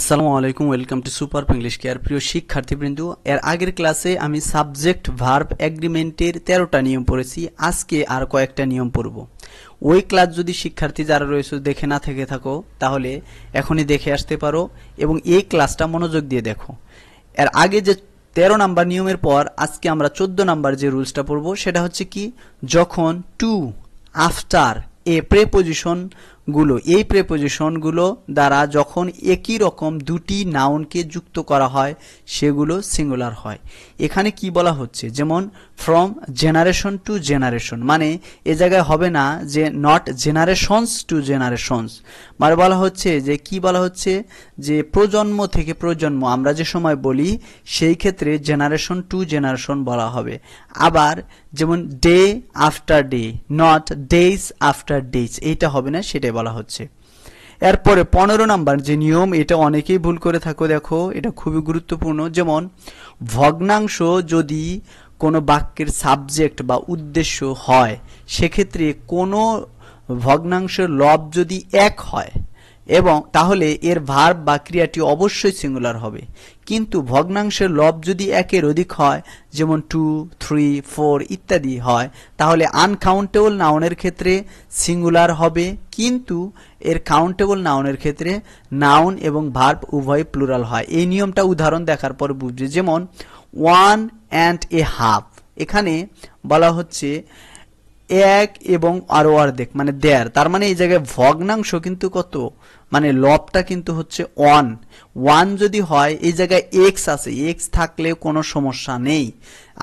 আসসালামু আলাইকুম welcome to super English care প্রিয় শিক্ষার্থীবৃন্দ এর আগের ক্লাসে আমি সাবজেক্ট ভার্ব এগ্রিমেন্টের তেরোটা নিয়ম পড়েছি আজকে আর কয়েকটা নিয়ম পড়ব ওই ক্লাস যদি শিক্ষার্থী যারা রয়েছে দেখে না থেকে থাকো তাহলে এখনই দেখে আসতে পারো এবং এই ক্লাসটা মনোযোগ দিয়ে দেখো এর আগে যে তেরো নাম্বার নিয়মের পর আজকে আমরা চোদ্দ নাম্বার যে রুলসটা পড়ব সেটা হচ্ছে কি যখন to after a preposition position গুলো এই প্রেপোজিশনগুলো দ্বারা যখন একই রকম দুটি নাউনকে যুক্ত করা হয় সেগুলো সিঙ্গুলার হয় এখানে কি বলা হচ্ছে যেমন ফ্রম জেনারেশন টু জেনারেশন মানে এ জায়গায় হবে না যে নট জেনারেশনস টু জেনারেশনস মানে বলা হচ্ছে যে কি বলা হচ্ছে যে প্রজন্ম থেকে প্রজন্ম আমরা যে সময় বলি সেই ক্ষেত্রে জেনারেশন টু জেনারেশন বলা হবে আবার যেমন day after day not days after days এইটা হবে না সেটাই বলা হচ্ছে এরপরে পনেরো নাম্বার যে নিয়ম এটা অনেকেই ভুল করে থাকো দেখো এটা খুবই গুরুত্বপূর্ণ যেমন ভগ্নাংশ যদি কোনো বাক্যের সাবজেক্ট বা উদ্দেশ্য হয় সেক্ষেত্রে কোনো ভগ্নাংশের লব যদি এক হয় এবং তাহলে এর ভার্ব বা ক্রিয়াটি অবশ্যই সিঙ্গুলার হবে কিন্তু ভগ্নাংশের লব যদি একের অধিক হয় যেমন টু থ্রি ফোর ইত্যাদি হয় তাহলে আনকাউন্টেবল নাউনের ক্ষেত্রে সিঙ্গুলার হবে কিন্তু এর কাউন্টেবল নাউনের ক্ষেত্রে নাউন এবং ভার্ব উভয় প্লুরাল হয় এই নিয়মটা উদাহরণ দেখার পর বুঝবে যেমন ওয়ান অ্যান্ড এ হাফ এখানে বলা হচ্ছে এক এবং আরও অর্ধেক মানে দেড় তার মানে এই জায়গায় ভগ্নাংশ কিন্তু কত মানে লবটা কিন্তু হচ্ছে ওয়ান ওয়ান যদি হয় এই জায়গায় এক্স আছে এক্স থাকলে কোনো সমস্যা নেই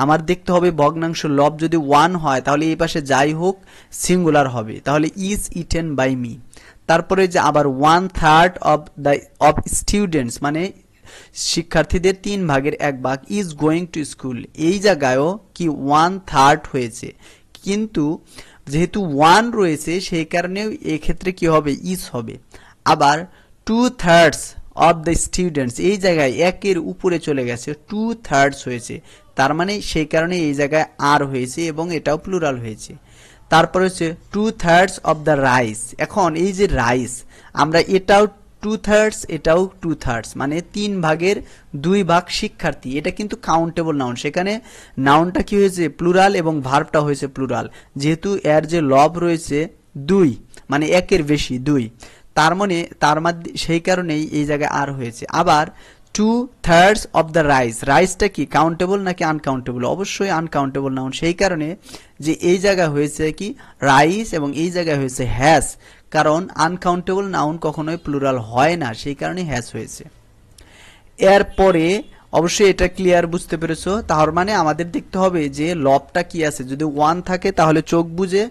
আমার দেখতে হবে ভগ্নাংশ লব যদি ওয়ান হয় তাহলে এই পাশে যাই হোক সিঙ্গুলার হবে তাহলে ইজ ইটেন বাই মি তারপরে যে আবার one third of the of students মানে শিক্ষার্থীদের তিন ভাগের এক ভাগ ইজ গোয়িং টু স্কুল এই জায়গায়ও কি ওয়ান থার্ড হয়েছে কিন্তু যেহেতু ওয়ান রয়েছে সেই কারণেও এক্ষেত্রে কি হবে ইস হবে আবার two thirds of the students এই জায়গায় একের উপরে চলে গেছে টু থার্ডস হয়েছে তার মানে সেই কারণে এই জায়গায় আর হয়েছে এবং এটাও প্লুরাল হয়েছে তারপর হচ্ছে two thirds of the rice এখন এই যে রাইস আমরা এটাও টু থার্ডস এটাও টু থার্ডস মানে তিন ভাগের দুই ভাগ শিক্ষার্থী এটা কিন্তু কাউন্টেবল নাউন সেখানে নাউনটা কি হয়েছে প্লুরাল এবং ভার্বটা হয়েছে প্লুরাল যেহেতু এর যে লব রয়েছে দুই মানে একের বেশি দুই তার মানে তার মাধ্যমে সেই কারণেই এই জায়গায় আর হয়েছে আবার two thirds of the rice রাইসটা কি কাউন্টেবল নাকি আনকাউন্টেবল অবশ্যই আনকাউন্টেবল নাউন সেই কারণে যে এই জায়গা হয়েছে কি রাইস এবং এই জায়গায় হয়েছে হ্যাস কারণ আনকাউন্টেবল নাউন কখনোই প্লুরাল হয় না সেই কারণে হ্যাস হয়েছে এরপরে অবশ্যই এটা ক্লিয়ার বুঝতে পেরেছো তার মানে আমাদের দেখতে হবে যে লবটা কি আছে যদি ওয়ান থাকে তাহলে চোখ বুঝে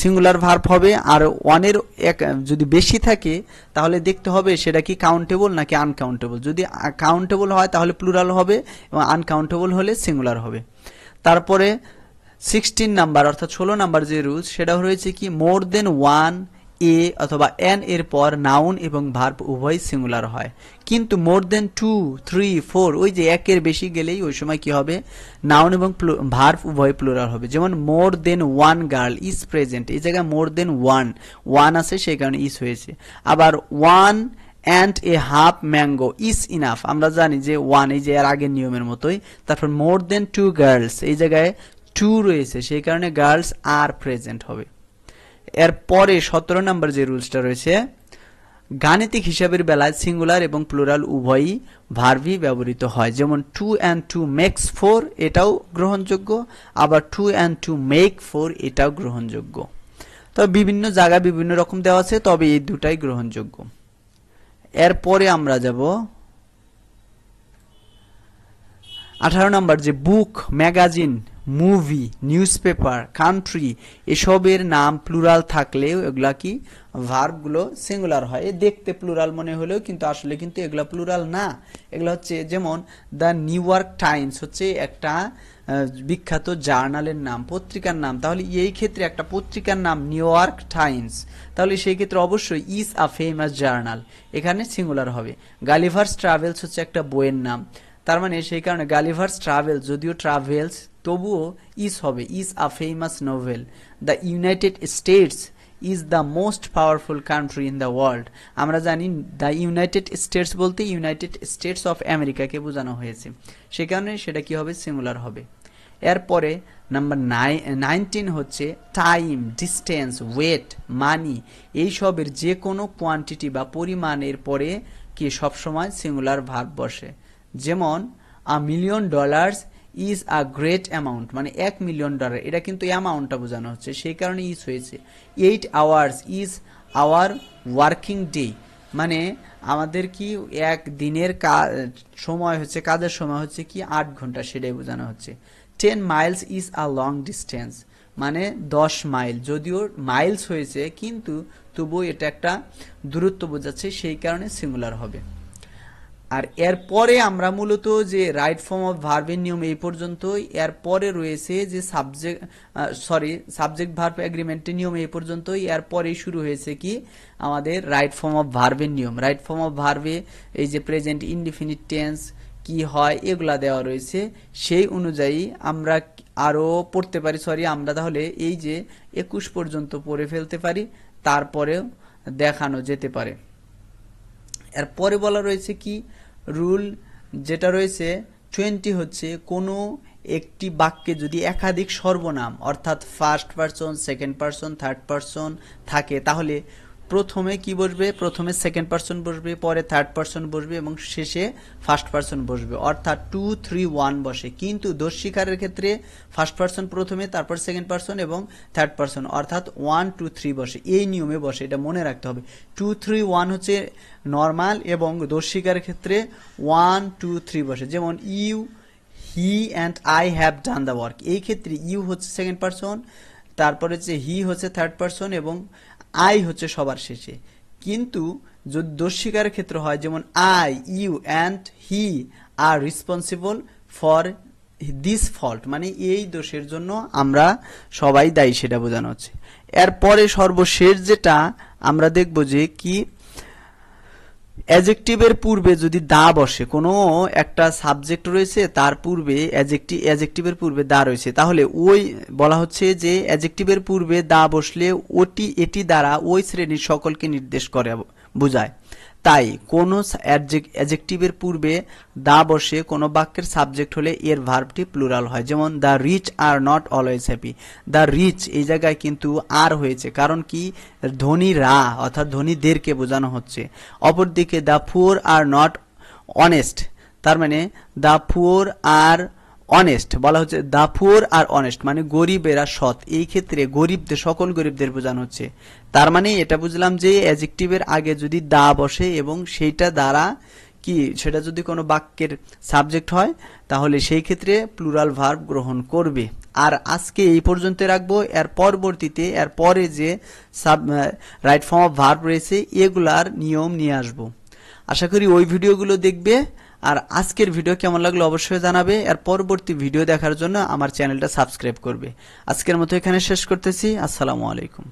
সিঙ্গুলার ভার্ব হবে আর ওয়ানের এক যদি বেশি থাকে তাহলে দেখতে হবে সেটা কি কাউন্টেবল নাকি আনকাউন্টেবল যদি কাউন্টেবল হয় তাহলে প্লুরাল হবে এবং আনকাউন্টেবল হলে সিঙ্গুলার হবে তারপরে সিক্সটিন নাম্বার অর্থাৎ ষোলো নাম্বার যে রুলস সেটা রয়েছে কি মোর দেন ওয়ান এ অথবা এন এর পর নাউন এবং ভার্ব উভয় সিঙ্গুলার হয় কিন্তু more than two three four ওই যে একের বেশি গেলেই ওই সময় কি হবে নাউন এবং ভার্ব উভয় প্লুরাল হবে যেমন more than one girl is present এই জায়গায় মোর দেন ওয়ান ওয়ান আছে সেই কারণে ইস হয়েছে আবার one and a half mango is enough আমরা জানি যে ওয়ান এই যে এর আগের নিয়মের মতোই তারপর মোর দেন টু গার্লস এই জায়গায় টু রয়েছে সেই কারণে গার্লস আর প্রেজেন্ট হবে এর পরে সতেরো নম্বর যে রুলসটা রয়েছে গাণিতিক হিসাবের বেলায় সিঙ্গুলার এবং প্লুরাল উভয়ই ভার্ভি ব্যবহৃত হয় যেমন two and two makes four এটাও গ্রহণযোগ্য আবার two and two make four এটাও গ্রহণযোগ্য তবে বিভিন্ন জায়গায় বিভিন্ন রকম দেওয়া আছে তবে এই দুটাই গ্রহণযোগ্য এরপরে আমরা যাব আঠারো নম্বর যে book magazine movie newspaper country এসবের নাম প্লুরাল থাকলেও এগুলা কি ভার্বগুলো সিঙ্গুলার হয় দেখতে প্লুরাল মনে হলেও কিন্তু আসলে কিন্তু এগুলা প্লুরাল না এগুলো হচ্ছে যেমন দ্য নিউ ইয়র্ক টাইমস হচ্ছে একটা বিখ্যাত জার্নালের নাম পত্রিকার নাম তাহলে এই ক্ষেত্রে একটা পত্রিকার নাম নিউ ইয়র্ক টাইমস তাহলে সেই ক্ষেত্রে অবশ্যই ইজ আ ফেমাস জার্নাল এখানে সিঙ্গুলার হবে গালিভার্স ট্রাভেলস হচ্ছে একটা বইয়ের নাম তার মানে সেই কারণে গালিভার্স ট্রাভেলস যদিও ট্রাভেলস তবুও ইস হবে is a famous novel the United States is the most powerful country in the world আমরা জানি দ্য ইউনাইটেড স্টেটস বলতে ইউনাইটেড স্টেটস অফ আমেরিকাকে বোঝানো হয়েছে সে কারণে সেটা কি হবে সিমুলার হবে এরপরে নাম্বার নাইনটিন হচ্ছে টাইম ডিস্টেন্স ওয়েট মানি এইসবের যে কোনো কোয়ান্টিটি বা পরিমাণের পরে কি সবসময় সিঙ্গুলার ভাব বসে যেমন a million dollars is a great amount মানে এক মিলিয়ন ডলার এটা কিন্তু অ্যামাউন্টটা বোঝানো হচ্ছে সেই কারণে ইজ হয়েছে eight hours is our working day মানে আমাদের কি এক দিনের সময় হচ্ছে কাজের সময় হচ্ছে কি আট ঘন্টা সেটাই বোঝানো হচ্ছে ten miles is a long distance মানে দশ মাইল যদিও মাইলস হয়েছে কিন্তু তবুও এটা একটা দূরত্ব বোঝাচ্ছে সেই কারণে সিঙ্গুলার হবে আর এরপরে আমরা মূলত যে রাইট ফর্ম অফ ভার্বের নিয়ম এই পর্যন্তই এরপরে রয়েছে যে সাবজেক্ট সরি সাবজেক্ট ভার্ব অ্যাগ্রিমেন্টের নিয়ম এই পর্যন্তই এরপরে শুরু হয়েছে কি আমাদের রাইট ফর্ম অফ ভার্বের নিয়ম রাইট ফর্ম অফ ভার্বে এই যে প্রেজেন্ট ইনডিফিনিট টেন্স কি হয় এগুলা দেওয়া রয়েছে সেই অনুযায়ী আমরা আরও পড়তে পারি সরি আমরা তাহলে এই যে একুশ পর্যন্ত পড়ে ফেলতে পারি তারপরেও দেখানো যেতে পারে এরপরে বলা রয়েছে কি রুল যেটা রয়েছে টোয়েন্টি হচ্ছে কোনো একটি বাক্যে যদি একাধিক সর্বনাম অর্থাৎ first person second person third person থাকে তাহলে প্রথমে কি বসবে প্রথমে সেকেন্ড পার্সন বসবে পরে থার্ড পার্সন বসবে এবং শেষে ফার্স্ট পার্সন বসবে অর্থাৎ টু থ্রি ওয়ান বসে কিন্তু দোষ শিকারের ক্ষেত্রে ফার্স্ট পার্সন প্রথমে তারপর সেকেন্ড পার্সন এবং থার্ড পার্সন অর্থাৎ ওয়ান টু থ্রি বসে এই নিয়মে বসে এটা মনে রাখতে হবে টু থ্রি ওয়ান হচ্ছে নর্মাল এবং দোষ শিকারের ক্ষেত্রে ওয়ান টু থ্রি বসে যেমন you he and I have done the work এই ক্ষেত্রে ইউ হচ্ছে সেকেন্ড পার্সন তারপরে হচ্ছে হি হচ্ছে থার্ড পার্সন এবং আই হচ্ছে সবার শেষে কিন্তু যদি দোষ স্বীকারের ক্ষেত্র হয় যেমন I you and he are responsible for this fault মানে এই দোষের জন্য আমরা সবাই দায়ী সেটা বোঝানো হচ্ছে এরপরে সর্বশেষ যেটা আমরা দেখব যে কি অ্যাজেক্টিভের পূর্বে যদি দা বসে কোনো একটা সাবজেক্ট রয়েছে তার পূর্বে অ্যাজেক্টিভ অ্যাজেক্টিভের পূর্বে দা রয়েছে তাহলে ওই বলা হচ্ছে যে অ্যাজেক্টিভের পূর্বে দা বসলে ওটি এটি দ্বারা ওই শ্রেণীর সকলকে নির্দেশ করে বোঝায় তাই কোনো অ্যাজেক্টিভের পূর্বে দা বসে কোনো বাক্যের সাবজেক্ট হলে এর ভার্বটি প্লুরাল হয় যেমন the rich are not always happy the rich এই জায়গায় কিন্তু আর হয়েছে কারণ কি রা অর্থাৎ ধনীদেরকে বোঝানো হচ্ছে অপরদিকে the poor are not honest তার মানে দ্য ফুর আর অনেস্ট বলা হচ্ছে দা পুয়ার আর অনেস্ট মানে গরিব এরা সৎ এই ক্ষেত্রে গরিবদের সকল গরিবদের বোঝানো হচ্ছে তার মানে এটা বুঝলাম যে অ্যাজেক্টিভের আগে যদি দা বসে এবং সেইটা দ্বারা কি সেটা যদি কোনো বাক্যের সাবজেক্ট হয় তাহলে সেই ক্ষেত্রে প্লুরাল ভার্ব গ্রহণ করবে আর আজকে এই পর্যন্ত রাখবো এর পরবর্তীতে এর পরে যে sub right form of verb রয়েছে এগুলার নিয়ম নিয়ে আসবো আশা করি ওই ভিডিওগুলো দেখবে আর আজকের ভিডিও কেমন লাগলো অবশ্যই জানাবে আর পরবর্তী ভিডিও দেখার জন্য আমার চ্যানেলটা সাবস্ক্রাইব করবে আজকের মতো এখানে শেষ করতেছি আসসালামু আলাইকুম